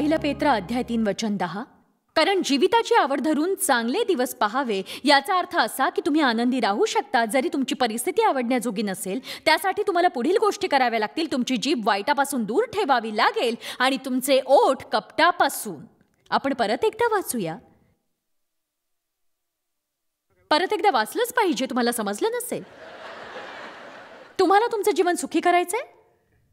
पहिलं पेत्र अध्याय तीन वचन दहा कारण जीविताची आवड धरून चांगले दिवस पहावे याचा अर्थ असा की तुम्ही आनंदी राहू शकता जरी तुमची परिस्थिती आवडण्याजोगी नसेल त्यासाठी तुम्हाला पुढील गोष्टी कराव्या लागतील तुमची जीभ वाईटापासून दूर ठेवावी लागेल आणि तुमचे ओठ कपटापासून आपण परत एकदा वाचूया परत एकदा वाचलंच पाहिजे तुम्हाला समजलं नसेल तुम्हाला तुमचं जीवन सुखी करायचंय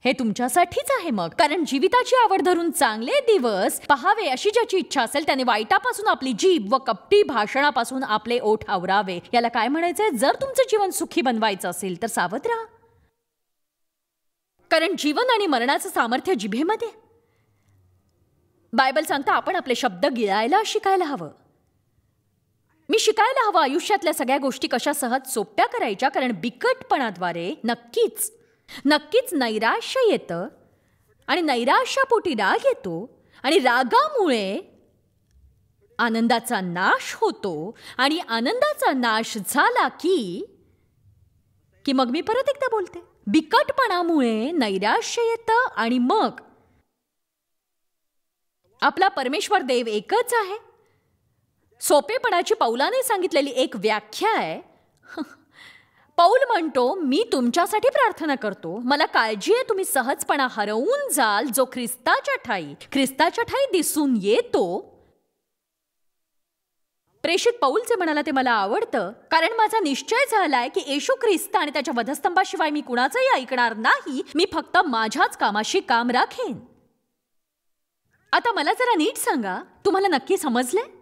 हे तुमच्यासाठीच आहे मग कारण जीविताची आवड धरून चांगले दिवस पहावे अशी ज्याची इच्छा असेल त्याने वाईटापासून आपली जीभ व कपटी भाषणापासून आपले ओठ आवरावे याला काय म्हणायचंय जर तुमचं जीवन सुखी बनवायचं असेल तर सावध राहा कारण जीवन आणि मरणाचं सामर्थ्य जिभेमध्ये बायबल सांगता आपण आपले शब्द गिळायला शिकायला हवं मी शिकायला हवं आयुष्यातल्या सगळ्या गोष्टी कशा सहज सोप्या करायच्या कारण बिकटपणाद्वारे नक्कीच नक्कीच नैराश्य येतं आणि नैराश्यापोटी राग येतो आणि रागामुळे आनंदाचा नाश होतो आणि आनंदाचा नाश झाला की की मग मी परत एकदा बोलते बिकटपणामुळे नैराश्य येतं आणि मग आपला परमेश्वर देव एकच आहे सोपेपणाची पौलाने सांगितलेली एक व्याख्या आहे पौल म्हणतो मी तुमच्यासाठी प्रार्थना करतो मला काळजी आहे तुम्ही सहजपणा हरवून जाल जो ख्रिस्ताच्या ठाई ख्रिस्ताच्या ठाई दिसून येतो प्रेषित पाऊल जे म्हणाला ते मला आवडतं कारण माझा निश्चय झालाय की येशू ख्रिस्त आणि त्याच्या वधस्तंभाशिवाय मी कुणाचंही ऐकणार नाही मी फक्त माझ्याच कामाशी काम राखेन आता मला जरा नीट सांगा तुम्हाला नक्की समजलंय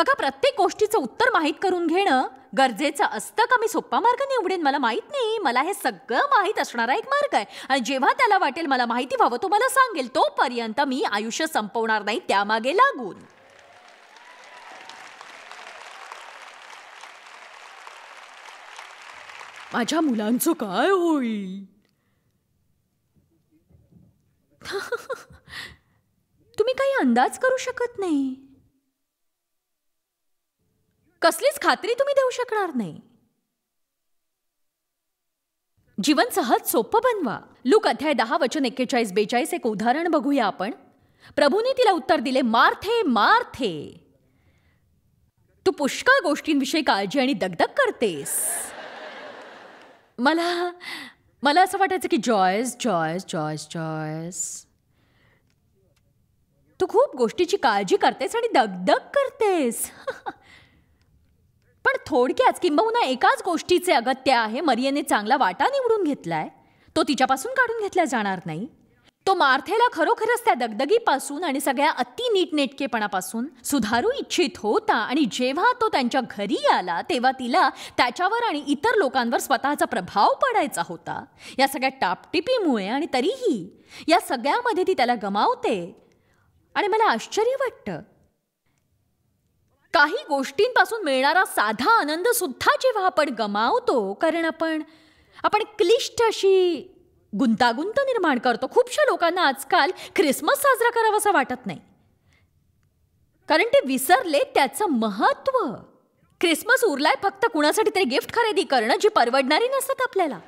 बघा प्रत्येक गोष्टीचं उत्तर माहीत करून घेणं गरजेचं असतं का मी सोप्पा मार्ग निवडेन मला माहीत नाही मला हे सगळं माहीत असणारा एक मार्ग आहे आणि जेव्हा त्याला वाटेल मला माहिती व्हावं तो मला सांगेल तोपर्यंत मी आयुष्य संपवणार नाही त्यामागे लागून माझ्या मुलांचं काय होईल तुम्ही काही अंदाज करू शकत नाही कसलीच खात्री तुम्ही देऊ शकणार नाही जीवन सहज सोपं बनवा लूक अध्याय दहा वचन एक्केचाळीस बेचाळीस एक उदाहरण बघूया आपण प्रभूने तिला उत्तर दिले मारथे मारथे तू पुष्कळ गोष्टींविषयी काळजी आणि दगदग करतेस मला मला असं वाटायचं की जॉयस जॉयस जॉयस जॉयस तू खूप गोष्टीची काळजी करतेस आणि दगदग करतेस पण थोडक्यात किंबहुना एकाच गोष्टीचे अगत्य आहे मरियेने चांगला वाटा निवडून घेतलाय तो तिच्यापासून काढून घेतला जाणार नाही तो मार्थेला खरोखरच त्या दगदगीपासून आणि सगळ्या अति नीटनेटकेपणापासून सुधारू इच्छित होता आणि जेव्हा तो त्यांच्या घरी आला तेव्हा तिला त्याच्यावर आणि इतर लोकांवर स्वतःचा प्रभाव पडायचा होता या सगळ्या टापटिपीमुळे आणि तरीही या सगळ्यामध्ये ती त्याला गमावते आणि मला आश्चर्य वाटतं काही गोष्टींपासून मिळणारा साधा आनंद सुद्धा जेव्हा आपण गमावतो कारण आपण आपण क्लिष्ट अशी गुंतागुंत निर्माण करतो खूपशा लोकांना आजकाल ख्रिसमस साजरा असं वाटत नाही कारण ते विसरले त्याचं महत्त्व ख्रिसमस उरलाय फक्त कुणासाठी तरी गिफ्ट खरेदी करणं जी परवडणारी नसतात आपल्याला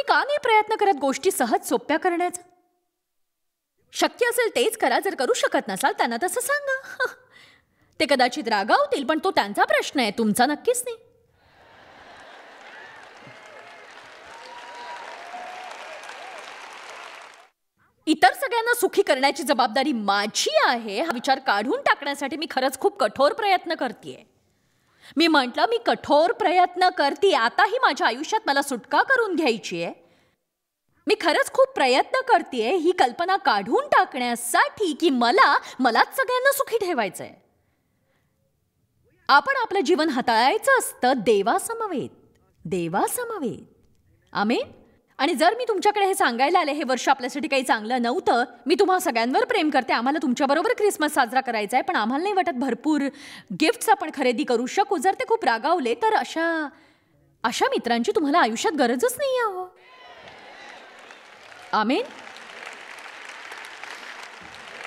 तुम्ही का नाही प्रयत्न करत गोष्टी सहज सोप्या करण्याचा शक्य असेल तेच करा जर करू शकत नसाल त्यांना तसं सांगा ते कदाचित रागावतील पण तो त्यांचा प्रश्न आहे तुमचा नक्कीच नाही इतर सगळ्यांना सुखी करण्याची जबाबदारी माझी आहे हा विचार काढून टाकण्यासाठी मी खरंच खूप कठोर प्रयत्न करते मी म्हटलं मी कठोर प्रयत्न करते आताही माझ्या आयुष्यात मला सुटका करून घ्यायची आहे मी खरंच खूप प्रयत्न करते ही कल्पना काढून टाकण्यासाठी की मला मलाच सगळ्यांना सुखी ठेवायचं आहे आपण आपलं जीवन हाताळायचं असतं देवा देवासमवेत आमेन आणि जर मी तुमच्याकडे हे सांगायला आले हे वर्ष आपल्यासाठी काही चांगलं नव्हतं मी तुम्हा सगळ्यांवर प्रेम करते आम्हाला तुमच्याबरोबर क्रिसमस साजरा करायचा आहे पण आम्हाला नाही वाटत भरपूर गिफ्ट्स आपण खरेदी करू शकू जर ते खूप रागावले तर अशा अशा मित्रांची तुम्हाला आयुष्यात गरजच नाही आहो आमेन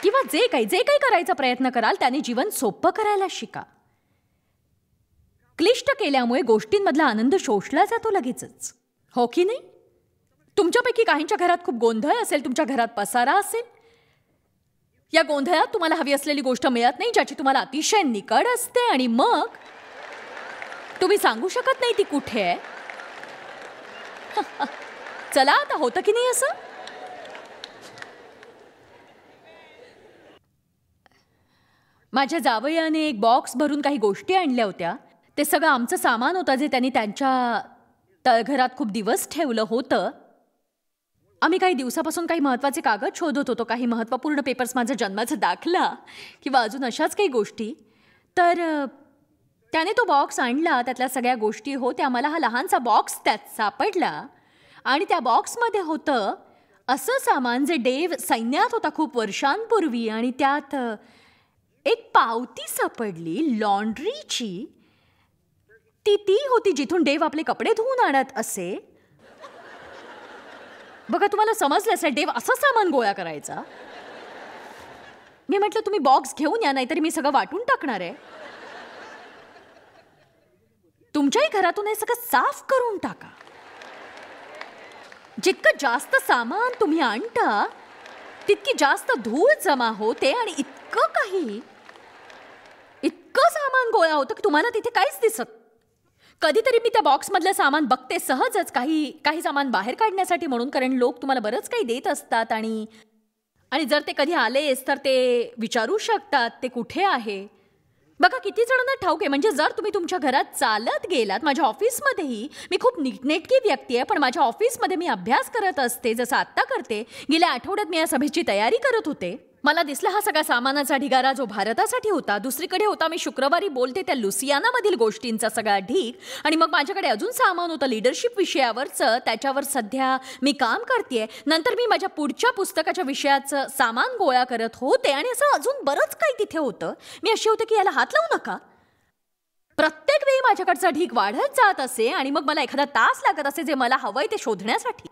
किंवा जे काही जे काही करायचा प्रयत्न कराल त्याने जीवन सोपं करायला शिका क्लिष्ट केल्यामुळे गोष्टींमधला आनंद शोषला जातो लगेचच हो की नाही तुमच्यापैकी काहींच्या घरात खूप गोंधळ असेल तुमच्या घरात पसारा असेल या गोंधळात तुम्हाला हवी असलेली गोष्ट मिळत नाही ज्याची तुम्हाला अतिशय निकड असते आणि मग तुम्ही सांगू शकत नाही ती कुठे आहे चला आता होतं की नाही असं माझ्या जावयाने एक बॉक्स भरून काही गोष्टी आणल्या होत्या ते सगळं आमचं सामान होतं जे त्यांनी त्यांच्या तळघरात खूप दिवस ठेवलं होतं आम्ही काही दिवसापासून काही महत्त्वाचे कागद शोधत होतो काही महत्त्वपूर्ण पेपर्स माझा जन्माचा दाखला किंवा अजून अशाच काही गोष्टी तर त्याने तो बॉक्स आणला त्यातल्या सगळ्या गोष्टी होत्या मला हा लहानसा बॉक्स त्यात सापडला आणि त्या बॉक्समध्ये होतं असं सामान जे डेव सैन्यात होता खूप वर्षांपूर्वी आणि त्यात एक पावती सापडली लॉन्ड्रीची ती ती होती जिथून डेव आपले कपडे धुवून आणत असे बघा तुम्हाला समजलं असेल डेव असं सामान गोळा करायचा मी म्हटलं तुम्ही बॉक्स घेऊन या नाहीतरी मी सगळं वाटून टाकणार आहे तुमच्याही घरातून हे सगळं साफ करून टाका जितकं जास्त सामान तुम्ही आणता तितकी जास्त धूळ जमा होते आणि इतकं काही इतकं सामान गोळा होतं की तुम्हाला तिथे काहीच दिसत कधीतरी मी त्या बॉक्समधलं सामान बघते सहजच काही काही सामान बाहेर काढण्यासाठी म्हणून कारण लोक तुम्हाला बरंच काही देत असतात आणि आणि जर ते कधी आलेस तर ते विचारू शकतात ते कुठे आहे बघा किती जणांना ठाऊक आहे म्हणजे जर तुम्ही तुमच्या घरात चालत गेलात माझ्या ऑफिसमध्येही मी खूप नीटनेटकी व्यक्ती आहे पण माझ्या ऑफिसमध्ये मी अभ्यास करत असते जसं आत्ता करते गेल्या आठवड्यात मी या सभेची तयारी करत होते मला दिसला हा सगळा सामानाचा ढिगारा जो भारतासाठी होता दुसरीकडे होता मी शुक्रवारी बोलते त्या लुसियानामधील गोष्टींचा सगळा ढीग आणि मग माझ्याकडे अजून सामान होतं लिडरशिप विषयावरचं त्याच्यावर सध्या मी काम करते नंतर मी माझ्या पुढच्या पुस्तकाच्या विषयाचं सामान गोळा करत होते आणि असं अजून बरंच काही तिथे होतं मी अशी होते की याला हात लावू नका प्रत्येक वेळी माझ्याकडचा ढीक वाढत जात असे आणि मग मला एखादा तास लागत असे जे मला हवंय ते शोधण्यासाठी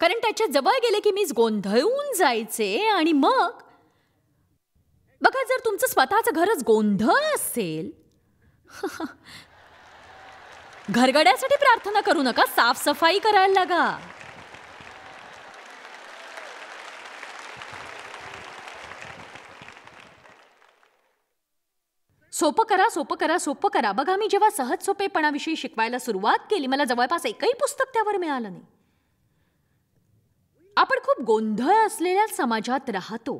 कारण त्याच्या जवळ गेले की मीच गोंधळून जायचे आणि मग बघा जर तुमचं स्वतःचं घरच गोंधळ असेल घरगड्यासाठी प्रार्थना करू नका साफसफाई करायला लागा सोपं करा सोपं करा सोपं करा बघा मी जेव्हा सहज सोपेपणाविषयी शिकवायला सुरुवात केली मला जवळपास एकही पुस्तक त्यावर मिळालं नाही आपण खूप गोंधळ असलेल्या समाजात राहतो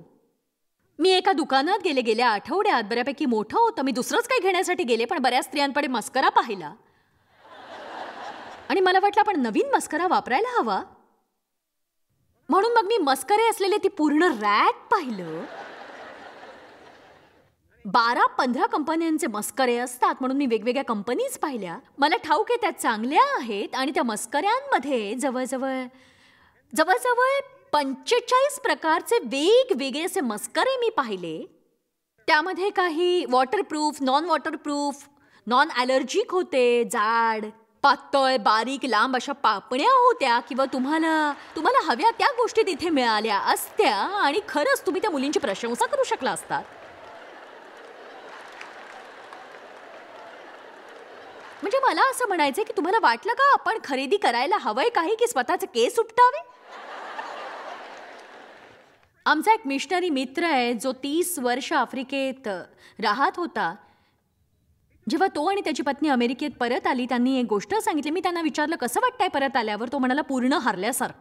मी एका दुकानात गेले गेल्या आठवड्यात बऱ्यापैकी मोठं होतं मी दुसरंच काही घेण्यासाठी गेले पण बऱ्याच स्त्रियांकडे मस्करा पाहिला आणि मला वाटलं आपण नवीन मस्करा वापरायला हवा म्हणून मग मी मस्करे असलेले ती पूर्ण रॅक पाहिलं बारा पंधरा कंपन्यांचे मस्करे असतात म्हणून मी वेगवेगळ्या कंपनीज पाहिल्या मला ठाऊक आहे त्या चांगल्या आहेत आणि त्या मस्कऱ्यांमध्ये जवळजवळ जवळजवळ पंचेचाळीस प्रकारचे वेगवेगळे असे मस्करे मी पाहिले त्यामध्ये काही waterproof non waterproof non allergic होते जाड पातळ बारीक लांब अशा पापण्या होत्या किंवा तुम्हाला तुम्हाला हव्या त्या गोष्टी तिथे मिळाल्या असत्या आणि खरंच तुम्ही त्या मुलींची प्रशंसा करू शकला असतात म्हणजे मला असं म्हणायचं की तुम्हाला वाटलं का आपण खरेदी करायला हवंय काही की स्वतःचे केस उपटावे आमचा एक मिशनरी मित्र आहे जो तीस वर्ष आफ्रिकेत राहत होता जेव्हा तो आणि त्याची पत्नी अमेरिकेत परत आली त्यांनी एक गोष्ट सांगितली मी त्यांना विचारलं कसं वाटतंय परत आल्यावर तो म्हणाला पूर्ण हरल्यासार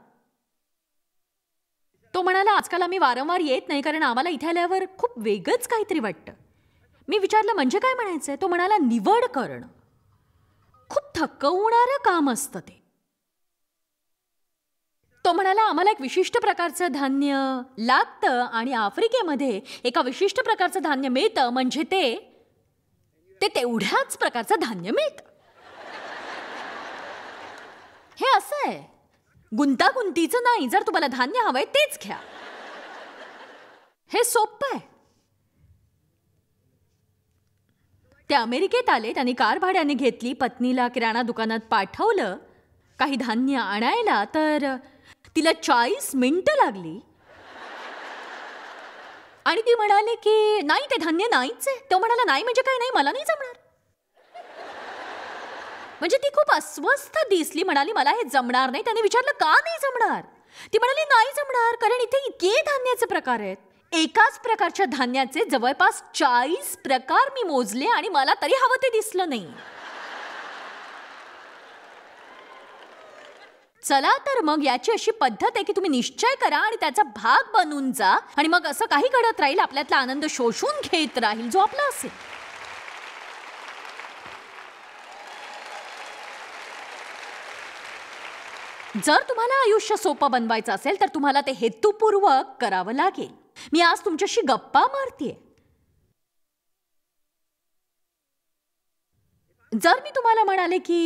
तो म्हणाला आजकाल आम्ही वारंवार येत नाही कारण आम्हाला इथे आल्यावर खूप वेगच काहीतरी वाटतं मी विचारलं म्हणजे काय म्हणायचं आहे तो म्हणाला निवड करणं खूप थकवणारं काम असतं ते तो म्हणाला आम्हाला एक विशिष्ट प्रकारचं धान्य लागतं आणि आफ्रिकेमध्ये एका विशिष्ट प्रकारचं धान्य मिळतं म्हणजे ते ते तेवढ्याच प्रकारचं धान्य मिळतं हे असं आहे गुंतागुंतीचं नाही जर तुम्हाला धान्य हवंय तेच घ्या हे सोपं आहे ते अमेरिकेत आले त्यांनी कार भाड्याने घेतली पत्नीला किराणा दुकानात पाठवलं काही धान्य आणायला तर तिला चाळीस मिनिटं लागली आणि ती म्हणाली की नाही ते धान्य नाहीच आहे तो म्हणाला नाही म्हणजे काय नाही मला नाही जमणार म्हणजे ती खूप अस्वस्थ दिसली म्हणाली मला हे जमणार नाही त्याने विचारलं का नाही जमणार ती म्हणाली नाही जमणार कारण इथे इतके धान्याचे प्रकार आहेत एकाच प्रकारच्या धान्याचे जवळपास चाळीस प्रकार मी मोजले आणि मला तरी हवं ते दिसलं नाही चला तर मग याची अशी पद्धत आहे की तुम्ही निश्चय करा आणि त्याचा भाग बनून जा आणि मग असं काही घडत राहील आपल्यातला आनंद शोषून घेत राहील जो आपला असेल जर तुम्हाला आयुष्य सोपं बनवायचं असेल तर तुम्हाला ते हेतूपूर्वक करावं लागेल मी आज तुमच्याशी गप्पा मारतीये जर मी तुम्हाला म्हणाले की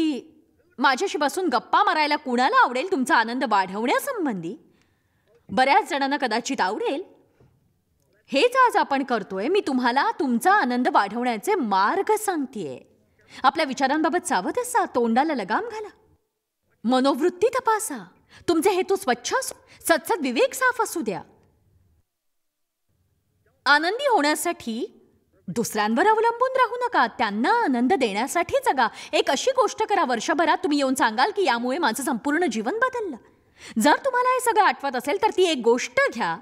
माझ्याशी बसून गप्पा मारायला कुणाला आवडेल तुमचा आनंद वाढवण्यासंबंधी बऱ्याच जणांना कदाचित आवडेल हेच आज आपण करतोय मी तुम्हाला तुमचा आनंद वाढवण्याचे मार्ग सांगतेय आपल्या विचारांबाबत सावध असा तोंडाला लगाम घाला मनोवृत्ती तपासा तुमचे हेतू स्वच्छ असू विवेक साफ असू द्या आनंदी होण्यासाठी दुसऱ्यांवर अवलंबून राहू नका त्यांना आनंद देण्यासाठी जगा एक अशी गोष्ट करा वर्षभरात तुम्ही येऊन सांगाल की यामुळे माझं संपूर्ण जीवन बदललं जर तुम्हाला हे सगळं आठवत असेल तर ती एक गोष्ट घ्या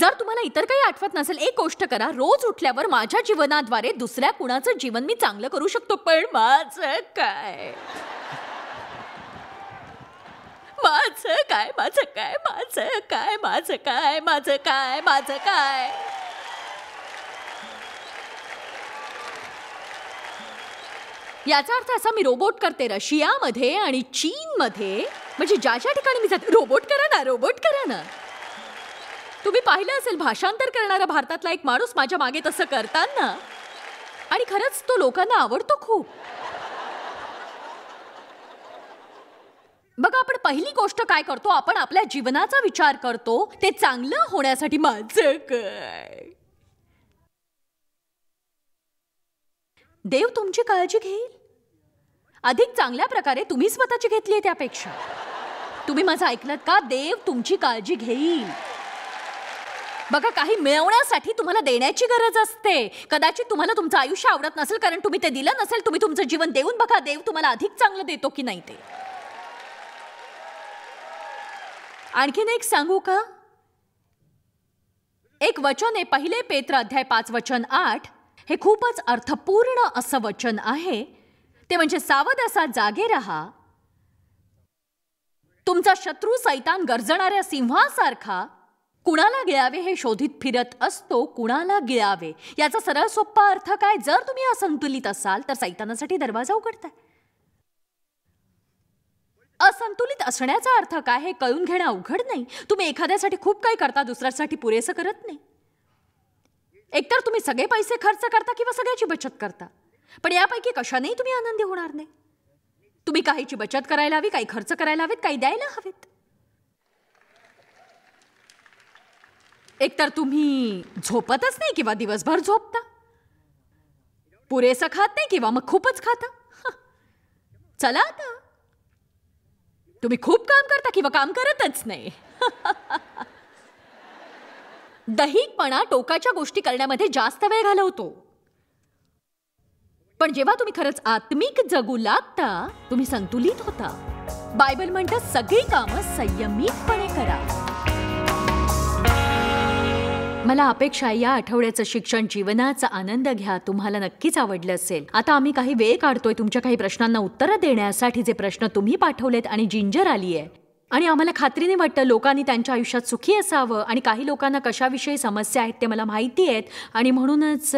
जर तुम्हाला इतर काही आठवत नसेल एक गोष्ट करा रोज उठल्यावर माझ्या जीवनाद्वारे दुसऱ्या कुणाचं जीवन मी चांगलं करू शकतो पण माझं काय माझं काय माझं काय माझं काय माझं काय माझं काय माझं काय याचा अर्थ असा मी रोबोट करते रशियामध्ये आणि चीनमध्ये म्हणजे ज्या ज्या ठिकाणी मी जाते रोबोट करा ना रोबोट करा ना तुम्ही पाहिलं असेल भाषांतर करणारा भारतातला एक माणूस माझ्या मागे तसं करताना आणि खरंच तो लोकांना आवडतो खूप बघा आपण पहिली गोष्ट काय करतो आपण आपल्या जीवनाचा विचार करतो ते चांगलं होण्यासाठी माझं काय देव तुमची काळजी घेईल अधिक चांगल्या प्रकारे तुम्ही स्वतःची घेतली आहे त्यापेक्षा तुम्ही माझं ऐकलात का देव तुमची काळजी घेईल बघा काही मिळवण्यासाठी तुम्हाला देण्याची गरज असते कदाचित तुम्हाला तुमचं आयुष्य आवडत नसेल कारण तुम्ही ते दिलं नसेल तुम्ही तुमचं जीवन देऊन बघा देव तुम्हाला अधिक चांगलं देतो की नाही ते आणखीन एक सांगू का एक वचन आहे पहिले पेत्र अध्याय पाच वचन आठ हे खूपच अर्थपूर्ण असं वचन आहे ते म्हणजे सावध असा जागे रहा तुमचा शत्रू सैतान गरजणाऱ्या सिंहासारखा कुणाला गिळावे हे शोधित फिरत असतो कुणाला गिळावे याचा सरळ सोप्पा अर्थ काय जर तुम्ही असंतुलित असाल तर सैतानासाठी दरवाजा उघडताय असंतुलित असण्याचा अर्थ काय हे कळून घेणं अवघड नाही तुम्ही एखाद्यासाठी खूप काही करता दुसऱ्यासाठी पुरेसं करत नाही एकतर तुम्ही सगळे पैसे खर्च करता किंवा सगळ्याची बचत करता पण यापैकी कशानेही तुम्ही आनंदी होणार नाही तुम्ही काहीची बचत करायला हवी काही खर्च करायला हवेत काही द्यायला हवेत एकतर तुम्ही झोपतच नाही किंवा दिवसभर झोपता पुरेसं खात नाही किंवा मग खूपच खाता चला आता तुम्ही खूप काम करता किंवा काम करतच नाही दहीपणा टोकाच्या गोष्टी करण्यामध्ये जास्त वेळ घालवतो पण जेव्हा तुम्ही खरंच आत्मिक जगू लागता तुम्ही संतुलित होता बायबल म्हणतं सगळी कामं संयमितपणे करा मला अपेक्षा या आठवड्याचं शिक्षण जीवनाचा आनंद घ्या तुम्हाला नक्कीच आवडलं असेल आता आम्ही काही वेळ काढतोय तुमच्या काही प्रश्नांना उत्तरं देण्यासाठी जे प्रश्न तुम्ही पाठवलेत आणि जिंजर आली आहे आणि आम्हाला खात्रीने वाटतं लोकांनी त्यांच्या आयुष्यात सुखी असावं आणि काही लोकांना कशाविषयी समस्या आहेत ते मला माहिती आहेत आणि म्हणूनच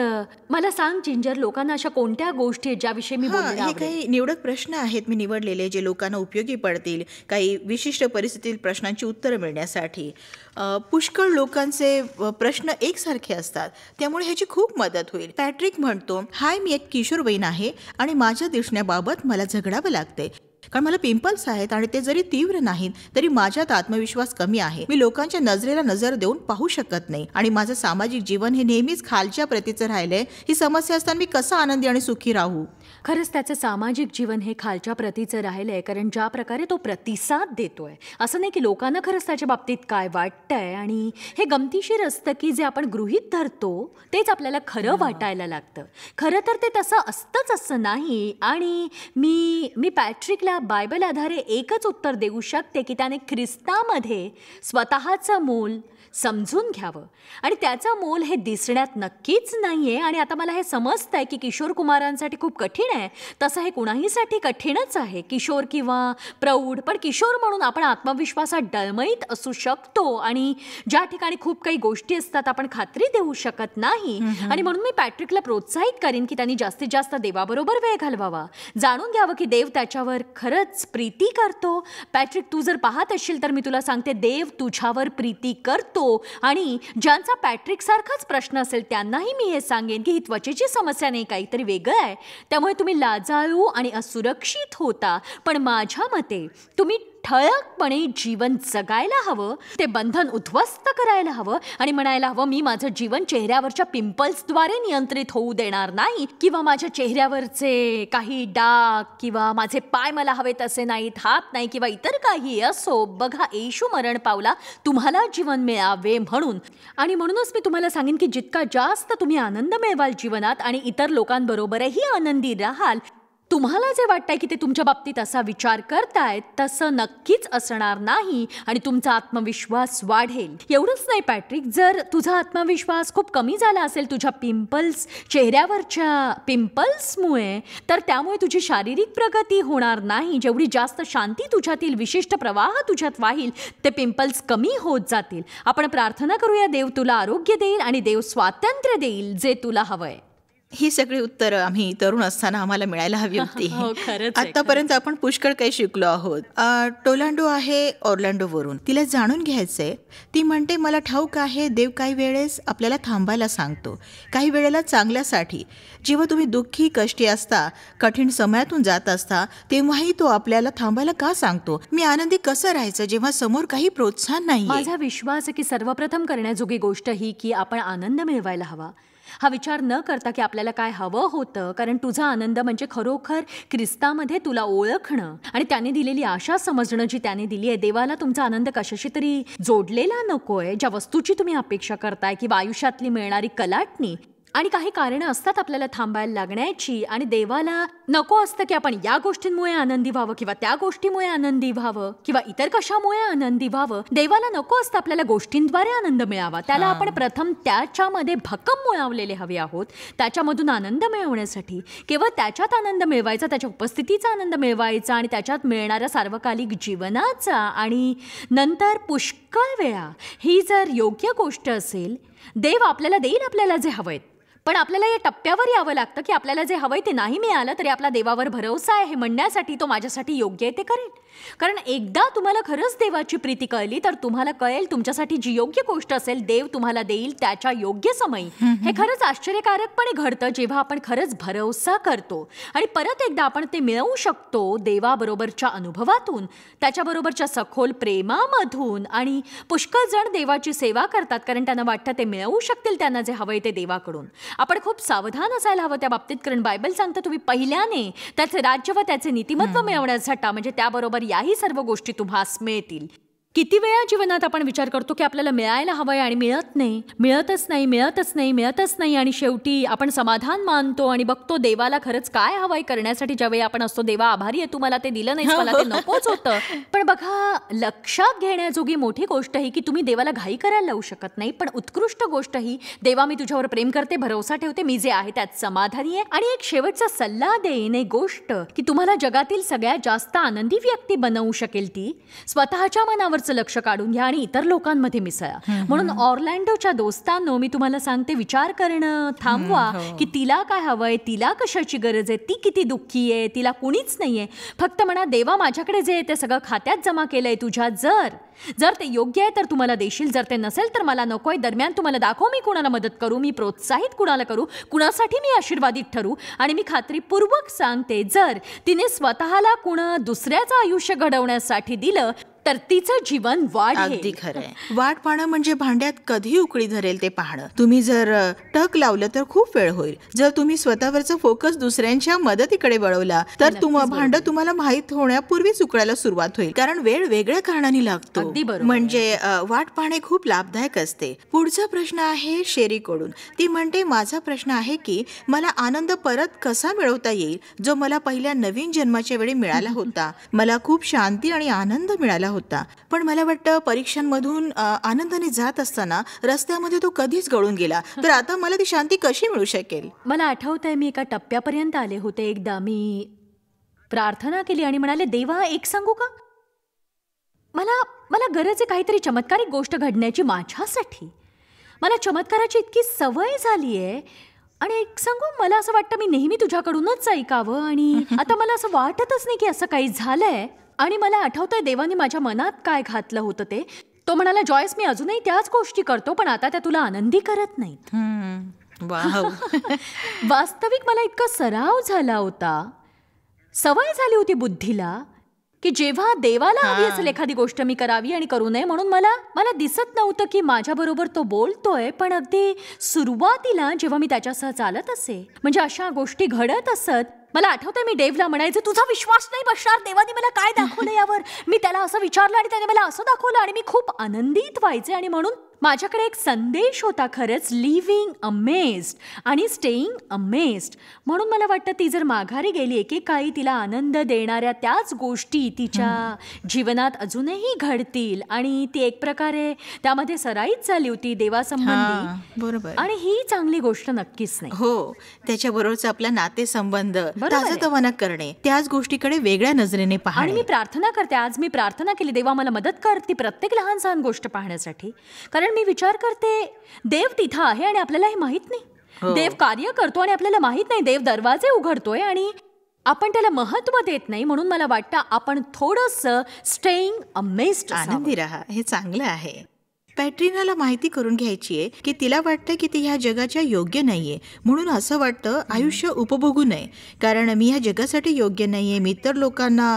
मला सांग जिंजर लोकांना अशा कोणत्या गोष्टी आहेत ज्याविषयी मी हे काही निवडक प्रश्न आहेत मी निवडलेले जे लोकांना उपयोगी पडतील काही विशिष्ट परिस्थितीतील प्रश्नांची उत्तरं मिळण्यासाठी पुष्कळ लोकांचे प्रश्न एकसारखे असतात त्यामुळे ह्याची खूप मदत होईल पॅट्रिक म्हणतो हाय मी एक किशोरवयीन आहे आणि माझ्या दिसण्याबाबत मला झगडावं लागते कारण मला पिंपल्स आहेत आणि ते जरी तीव्र नाहीत तरी माझ्यात आत्मविश्वास कमी आहे मी लोकांच्या नजरेला नजर देऊन पाहू शकत नाही आणि माझं सामाजिक जीवन हे नेहमीच खालच्या प्रतीचं राहिलंय ही समस्या असताना मी कसा आनंदी आणि सुखी राहू खरंच त्याचं सामाजिक जीवन हे खालच्या प्रतीचं राहिलंय कारण ज्या प्रकारे तो प्रतिसाद देतोय असं नाही की लोकांना खरंच त्याच्या बाबतीत काय वाटतंय आणि हे गमतीशीर असतं की जे आपण गृहीत धरतो तेच आपल्याला खरं वाटायला लागतं खरं तर ते तसं असतंच असं नाही आणि मी मी पॅट्रिकला बायबल आधारे एकच उत्तर देऊ शकते की त्याने ख्रिस्तामध्ये स्वतःचं मूल समजून घ्यावं आणि त्याचा मोल हे दिसण्यात नक्कीच नाही आहे आणि आता मला हे समजतं की किशोर कुमारांसाठी खूप कठीण आहे तसं हे कुणाहीसाठी कठीणच आहे किशोर किंवा प्रौढ पण किशोर म्हणून आपण आत्मविश्वासात डळमळीत असू शकतो आणि ज्या ठिकाणी खूप काही गोष्टी असतात आपण खात्री देऊ शकत नाही आणि म्हणून मी पॅट्रिकला प्रोत्साहित करीन की त्यांनी जास्तीत जास्त देवाबरोबर वेळ घालवावा जाणून घ्यावं की देव त्याच्यावर खरंच प्रीती करतो पॅट्रिक तू जर पाहत असशील तर मी तुला सांगते देव तुझ्यावर प्रीती करतो आणि ज्यांचा पॅट्रिक सारखाच प्रश्न असेल त्यांनाही मी हे सांगेन की ही त्वचेची समस्या नाही काहीतरी वेगळं आहे त्यामुळे तुम्ही लाजाळू आणि असुरक्षित होता पण माझ्या मते तुम्ही ठळकपणे जीवन जगायला हवं ते बंधन उद्ध्वस्त करायला हवं आणि म्हणायला हवं मी माझं जीवन चेहऱ्यावरच्या पिंपल्सद्वारे नियंत्रित होऊ देणार नाही किंवा माझ्या चेहऱ्यावरचे काही डाग किंवा माझे पाय मला हवेत असे नाहीत हात नाही किंवा इतर काही असो बघा येशू मरण पावला तुम्हाला जीवन मिळावे म्हणून आणि म्हणूनच मी तुम्हाला सांगेन की जितका जास्त तुम्ही आनंद मिळवाल जीवनात आणि इतर लोकांबरोबरही आनंदी राहाल तुम्हाला जे वाटतंय की ते तुमच्या बाबतीत असा विचार करतायत तसं नक्कीच असणार नाही आणि तुमचा आत्मविश्वास वाढेल एवढंच नाही पॅट्रिक जर तुझा आत्मविश्वास खूप कमी झाला असेल तुझ्या पिंपल्स चेहऱ्यावरच्या पिंपल्समुळे तर त्यामुळे तुझी शारीरिक प्रगती होणार नाही जेवढी जास्त शांती तुझ्यातील विशिष्ट प्रवाह तुझ्यात वाहील ते पिंपल्स कमी होत जातील आपण प्रार्थना करूया देव तुला आरोग्य देईल आणि देव स्वातंत्र्य देईल जे तुला हवंय ही सगळी उत्तर आम्ही तरुण असताना आम्हाला मिळायला हवी होती हो, आतापर्यंत आपण पुष्कळ काही शिकलो आहोत टोलांडो आहे वरून तिला जाणून घ्यायचंय ती म्हणते मला ठाऊक आहे देव काही वेळेस आपल्याला थांबायला सांगतो काही वेळेला चांगल्यासाठी जेव्हा तुम्ही दुःखी कष्टी असता कठीण समयातून जात असता तेव्हाही तो आपल्याला थांबायला का सांगतो मी आनंदी कसं राहायचं जेव्हा समोर काही प्रोत्साहन नाही माझा विश्वास की सर्वप्रथम करण्याजोगी गोष्ट ही की आपण आनंद मिळवायला हवा हा विचार न करता की आपल्याला काय हवं होतं कारण तुझा आनंद म्हणजे खरोखर ख्रिस्तामध्ये तुला ओळखणं आणि त्याने दिलेली आशा समजणं जी त्याने दिली आहे देवाला तुमचा आनंद कशाशी तरी जोडलेला नकोय ज्या वस्तूची तुम्ही अपेक्षा करताय किंवा आयुष्यातली मिळणारी कलाटणी आणि काही कारणं असतात आपल्याला थांबायला लागण्याची आणि देवाला नको असतं की आपण या गोष्टींमुळे आनंदी व्हावं किंवा त्या गोष्टीमुळे आनंदी व्हावं किंवा इतर कशामुळे आनंदी व्हावं देवाला नको असतं आपल्याला गोष्टींद्वारे आनंद मिळावा त्याला आपण प्रथम त्याच्यामध्ये भक्कम मुळावलेले हवे आहोत त्याच्यामधून आनंद मिळवण्यासाठी केवळ त्याच्यात आनंद मिळवायचा त्याच्या उपस्थितीचा आनंद मिळवायचा आणि त्याच्यात मिळणाऱ्या सार्वकालिक जीवनाचा आणि नंतर पुष्कळ वेळा ही जर योग्य गोष्ट असेल देव आपल्याला देईल आपल्याला जे हवेत पण आपल्याला या टप्प्यावर यावं लागतं की आपल्याला जे हवंय ते नाही मिळालं तरी आपला देवावर भरोसा आहे म्हणण्यासाठी तो माझ्यासाठी योग्य आहे ते करेल कारण एकदा तुम्हाला खरंच देवाची प्रीती कळली तर तुम्हाला कळेल तुमच्यासाठी जी योग्य गोष्ट असेल देव तुम्हाला देईल त्याच्या योग्य समय हे खरंच आश्चर्यकारकपणे घडतं जेव्हा आपण खरंच भरोसा करतो आणि परत एकदा आपण ते मिळवू शकतो देवाबरोबरच्या अनुभवातून त्याच्याबरोबरच्या सखोल प्रेमामधून आणि पुष्कळ जण देवाची सेवा करतात कारण त्यांना वाटतं ते मिळवू शकतील त्यांना जे हवंय ते देवाकडून आपण खूप सावधान असायला हवं त्या बाबतीत कारण बायबल सांगतं तुम्ही पहिल्याने त्याचे राज्य व त्याचे नीतिमत्व मिळवण्यासाठी म्हणजे त्याबरोबर याही सर्व गोष्टी तुम्हाला मिळतील किती वेळा जीवनात आपण विचार करतो की आपल्याला मिळायला हवंय आणि मिळत नाही मिळतच नाही मिळतच नाही मिळतच नाही आणि शेवटी आपण समाधान मानतो आणि बघतो देवाला खरंच काय आहे करण्यासाठी ज्यावेळी आपण असतो देवा आभारी आहे तुम्हाला ते दिलं नाही मला ते हो. नकोच होतं पण बघा लक्षात घेण्याजोगी मोठी गोष्ट ही की तुम्ही देवाला घाई करायला लावू शकत नाही पण उत्कृष्ट गोष्ट ही देवा मी तुझ्यावर प्रेम करते भरोसा ठेवते मी जे आहे त्यात समाधानी आहे आणि एक शेवटचा सल्ला देईन एक गोष्ट की तुम्हाला जगातील सगळ्यात जास्त आनंदी व्यक्ती बनवू शकेल ती स्वतःच्या मनावर स्वतःच लक्ष काढून घ्या आणि इतर लोकांमध्ये मिसळा म्हणून ऑर्लँडोच्या दोस्तांनो मी तुम्हाला सांगते विचार करणं थांबवा हो. की तिला काय हवंय तिला कशाची गरज आहे ती किती दुःखी आहे तिला कुणीच नाहीये फक्त म्हणा देवा माझ्याकडे जे ते सगळं खात्यात जमा केलंय तुझ्या जर जर ते योग्य आहे तर तुम्हाला देशील जर ते नसेल तर मला नकोय दरम्यान तुम्हाला दाखव मी कुणाला मदत करू मी प्रोत्साहित कुणाला करू कुणासाठी मी आशीर्वादित ठरू आणि मी खात्रीपूर्वक सांगते जर तिने स्वतःला कुणा दुसऱ्याचं आयुष्य घडवण्यासाठी दिलं तर तिचं जीवन वाढ अगदी खरंय वाट पाहणं म्हणजे भांड्यात कधी उकळी धरेल ते पाहणं तुम्ही जर टक लावलं तर खूप वेळ होईल जर तुम्ही स्वतःवरचा फोकस दुसऱ्यांच्या मदतीकडे वळवला तर भांड तुम्हाला माहीत होण्यापूर्वीच उकळायला सुरुवात होईल कारण वेळ वेगळ्या कारणाने लागतो म्हणजे वाट पाहणे खूप लाभदायक असते पुढचा प्रश्न आहे शेरीकडून ती म्हणते माझा प्रश्न आहे की मला आनंद परत कसा मिळवता येईल जो मला पहिल्या नवीन जन्माच्या वेळी मिळाला होता मला खूप शांती आणि आनंद मिळाला होता होता पण मला वाटतं परीक्षांमधून आनंदाने जात असताना रस्त्यामध्ये तो कधीच गळून गेला तर आता मला ती शांती कशी मिळू शकेल मला आठवत आहे मी एका टप्प्यापर्यंत आले होते एकदा मी प्रार्थना केली आणि म्हणाले देवा एक सांगू का मला मला गरज आहे काहीतरी चमत्कारिक गोष्ट घडण्याची माझ्यासाठी मला चमत्काराची इतकी सवय झाली आहे आणि एक सांगू मला असं वाटतं मी नेहमी तुझ्याकडूनच ऐकावं आणि आता मला असं वाटतच नाही की असं काही झालंय आणि मला आठवतंय देवाने माझ्या मनात काय घातलं होतं ते तो म्हणाला जॉयस मी अजूनही त्याच गोष्टी करतो पण आता त्या तुला आनंदी करत नाहीत वास्तविक मला इतका सराव झाला होता सवय झाली होती बुद्धीला की जेव्हा देवाला हवी असेल एखादी गोष्ट मी करावी आणि करू नये म्हणून मला मला दिसत नव्हतं की माझ्याबरोबर तो बोलतोय पण अगदी सुरुवातीला जेव्हा मी त्याच्यासह चालत असे म्हणजे अशा गोष्टी घडत असत मला आठवतंय मी डेव्हला म्हणायचं तुझा विश्वास नाही बसणार देवाने मला काय दाखवलं यावर मी त्याला असं विचारलं आणि त्याने मला असं दाखवलं आणि मी खूप आनंदित व्हायचे आणि म्हणून माझ्याकडे एक संदेश होता खरंच लिव्हिंग अमेस्ड आणि स्टेईंग अमेस्ड म्हणून मला वाटतं ती जर माघारी गेली एकेकाळी तिला आनंद देणाऱ्या त्याच गोष्टी तिच्या जीवनात अजूनही घडतील आणि ती एक प्रकारे त्यामध्ये सराईच झाली होती देवासंबंधी बरोबर आणि ही चांगली गोष्ट नक्कीच नाही हो त्याच्याबरोबरच आपला नातेसंबंध करणे त्याच गोष्टीकडे वेगळ्या नजरेने पाहणे आणि मी प्रार्थना करते आज मी प्रार्थना केली देवा मला मदत करते प्रत्येक लहान सहान गोष्ट पाहण्यासाठी कारण मी विचार करते देव तिथं आहे आणि आपल्याला हे माहीत नाही हो. देव कार्य करतो आणि आपल्याला माहीत नाही देव दरवाजे उघडतोय आणि आपण त्याला महत्व देत नाही म्हणून मला वाटतं आपण थोडस स्टेईंग अमेस्ट आनंदी राहा हे चांगलं आहे पॅट्रिनाला माहिती करून घ्यायची आहे की तिला वाटतं की ती ह्या जगाच्या योग्य नाहीये म्हणून असं वाटतं आयुष्य उपभोगू नये कारण मी ह्या जगासाठी योग्य नाहीये मी तर लोकांना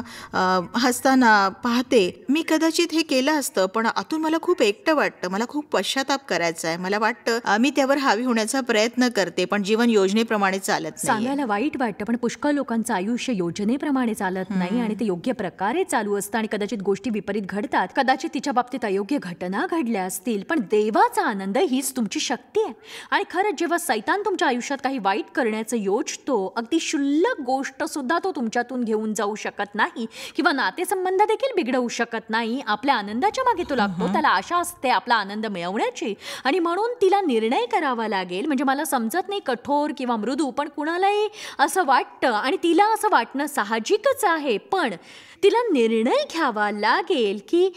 हसताना पाहते मी कदाचित हे केलं असतं पण आतून मला खूप एकटं वाटतं मला खूप पश्चाताप करायचा आहे मला वाटतं मी त्यावर हावी होण्याचा प्रयत्न करते पण जीवन योजनेप्रमाणे चालत सांगायला वाईट वाटतं पण पुष्कळ लोकांचं आयुष्य योजनेप्रमाणे चालत नाही आणि ते योग्य प्रकारे चालू असतं आणि कदाचित गोष्टी विपरीत घडतात कदाचित तिच्या बाबतीत अयोग्य घटना घडल्या असतील पण देवाचा आनंद हीच तुमची शक्ती आहे आणि खरंच जेव्हा सैतान तुमच्या आयुष्यात काही वाईट करण्याचं योजतो अगदी शुल्लक गोष्टसुद्धा तो तुमच्यातून घेऊन जाऊ शकत नाही किंवा नातेसंबंध देखील बिघडवू शकत नाही आपल्या आनंदाच्या मागे तो लागतो त्याला आशा असते आपला आनंद मिळवण्याची आणि म्हणून तिला निर्णय करावा लागेल म्हणजे मला समजत नाही कठोर किंवा मृदू पण कुणालाही असं वाटतं आणि तिला असं वाटणं साहजिकच आहे पण तिला निर्णय घ्यावा लागेल की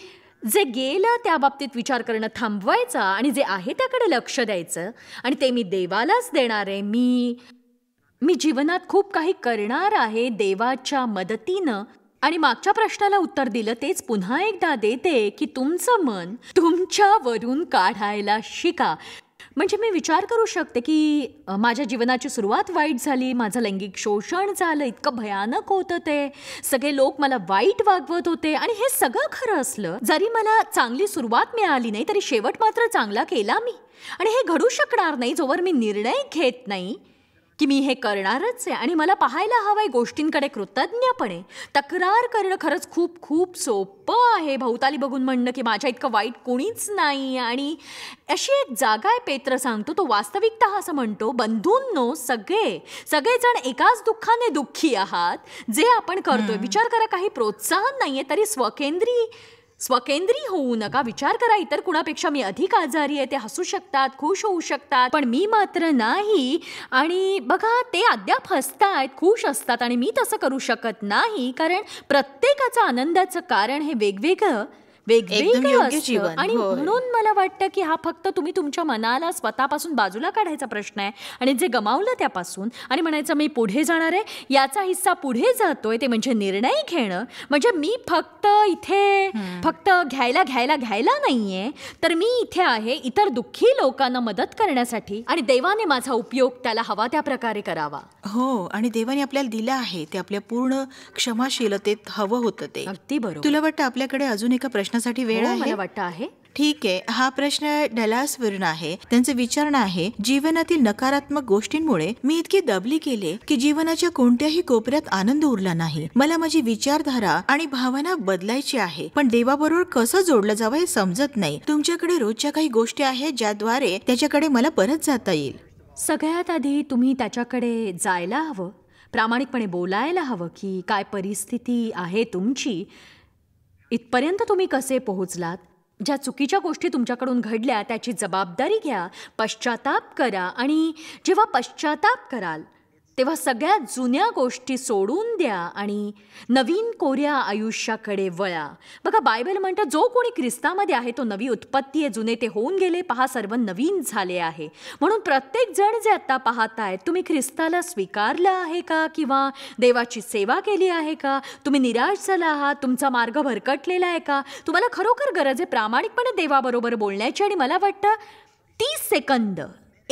जे गेलं त्या बाबतीत विचार करणं थांबवायचा आणि जे आहे त्याकडे लक्ष द्यायचं आणि ते मी देवालाच देणार आहे मी मी जीवनात खूप काही करणार आहे देवाच्या मदतीनं आणि मागच्या प्रश्नाला उत्तर दिलं तेच पुन्हा एकदा देते की तुमचं मन तुमच्यावरून काढायला शिका म्हणजे मी विचार करू शकते की माझ्या जीवनाची सुरुवात वाईट झाली माझं लैंगिक शोषण झालं इतकं भयानक होतं ते सगळे लोक मला वाईट वागवत होते आणि हे सगळं खरं असलं जरी मला चांगली सुरुवात मिळाली नाही तरी शेवट मात्र चांगला केला मी आणि हे घडू शकणार नाही जोवर मी निर्णय घेत नाही की मी हे करणारच आहे आणि मला पाहायला आहे गोष्टींकडे कृतज्ञपणे तक्रार करणं खरंच खूप खूप सोपं आहे भोवताली बघून म्हणणं की माझ्या इतकं वाईट कोणीच नाही आणि अशी एक जागा आहे पेत्र सांगतो तो वास्तविकता असं म्हणतो बंधूंनो सगळे सगळेजण एकाच दुःखाने दुःखी आहात जे आपण करतोय विचार करा काही प्रोत्साहन नाही आहे तरी स्वकेंद्री स्वकेंद्री होऊ नका विचार करा इतर कुणापेक्षा मी अधिक आजारी आहे ते हसू शकतात खुश होऊ शकतात पण मी मात्र नाही आणि बघा ते अद्याप हसतायत खुश असतात आणि मी तसं करू शकत नाही कारण प्रत्येकाचं आनंदाचं कारण हे वेगवेगळं वेगवेगळी आणि म्हणून मला वाटतं की हा फक्त तुम्ही तुमच्या मनाला स्वतःपासून बाजूला काढायचा प्रश्न आहे आणि जे गमावलं त्यापासून आणि म्हणायचं मी पुढे जाणार आहे याचा हिस्सा पुढे जातोय ते म्हणजे निर्णय घेणं म्हणजे मी फक्त इथे फक्त घ्यायला घ्यायला घ्यायला नाहीये तर मी इथे आहे इतर दुःखी लोकांना मदत करण्यासाठी आणि देवाने माझा उपयोग त्याला हवा त्या प्रकारे करावा हो आणि देवाने आपल्याला दिला आहे ते आपल्या पूर्ण क्षमाशीलतेत हवं होतं ते अगदी बरोबर तुला वाटतं आपल्याकडे अजून एक प्रश्न प्रश्नासाठी वेळ हो, आहे मला वाटतं आहे ठीक आहे हा प्रश्न डलास डलासवरून आहे त्यांचं विचारणं आहे जीवनातील नकारात्मक गोष्टींमुळे मी इतकी दबली केले की जीवनाच्या कोणत्याही कोपऱ्यात आनंद उरला नाही मला माझी विचारधारा आणि भावना बदलायची आहे पण देवाबरोबर कसं जोडलं जावं हे समजत नाही तुमच्याकडे रोजच्या काही गोष्टी आहेत ज्याद्वारे त्याच्याकडे मला परत जाता येईल सगळ्यात आधी तुम्ही त्याच्याकडे जायला हवं प्रामाणिकपणे बोलायला हवं की काय परिस्थिती आहे तुमची इथपर्यंत तुम्ही कसे पोहोचलात ज्या चुकीच्या गोष्टी तुमच्याकडून घडल्या त्याची जबाबदारी घ्या पश्चाताप करा आणि जेव्हा पश्चाताप कराल तेव्हा सगळ्या जुन्या गोष्टी सोडून द्या आणि नवीन कोऱ्या आयुष्याकडे वळा बघा बायबल म्हणतं जो कोणी ख्रिस्तामध्ये आहे तो नवी उत्पत्ती आहे जुने ते होऊन गेले पहा सर्व नवीन झाले आहे म्हणून प्रत्येक जण जे आत्ता पाहताय तुम्ही ख्रिस्ताला स्वीकारलं आहे का किंवा देवाची सेवा केली आहे का तुम्ही निराश झाला आहात तुमचा मार्ग भरकटलेला आहे का तुम्हाला खरोखर गरज आहे प्रामाणिकपणे देवाबरोबर बोलण्याची आणि मला वाटतं तीस सेकंद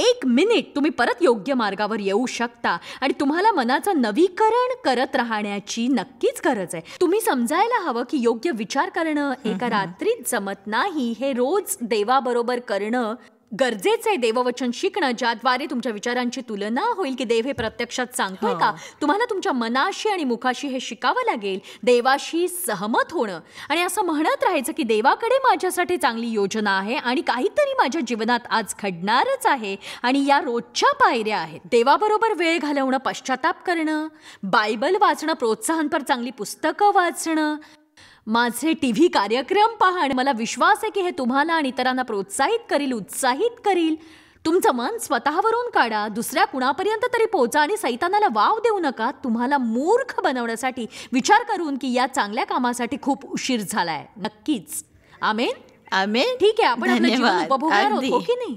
एक मिनिट तुम्ही परत योग्य मार्गावर येऊ शकता आणि तुम्हाला मनाचं नवीकरण करत राहण्याची नक्कीच गरज आहे तुम्ही समजायला हवं की योग्य विचार करणं एका रात्रीत जमत नाही हे रोज देवाबरोबर करणं गरजेचं आहे देववचन शिकणं ज्याद्वारे तुमच्या विचारांची तुलना होईल की देव हे प्रत्यक्षात सांगतोय का तुम्हाला तुमच्या मनाशी आणि मुखाशी हे शिकावं लागेल देवाशी सहमत होणं आणि असं म्हणत राहायचं की देवाकडे माझ्यासाठी चांगली योजना आहे आणि काहीतरी माझ्या जीवनात आज घडणारच आहे आणि या रोजच्या पायऱ्या आहेत देवाबरोबर वेळ घालवणं पश्चाताप करणं बायबल वाचणं प्रोत्साहनपर चांगली पुस्तकं वाचणं माझे टी व्ही कार्यक्रम पहा आणि मला विश्वास आहे की हे तुम्हाला आणि इतरांना प्रोत्साहित करील उत्साहित करील तुमचं मन स्वतःवरून काढा दुसऱ्या कुणापर्यंत तरी पोहोचा आणि सैतानाला वाव देऊ नका तुम्हाला मूर्ख बनवण्यासाठी विचार करून की या चांगल्या कामासाठी खूप उशीर झालाय नक्कीच आमेन आमेन ठीक आहे आपण आपलं हो की नाही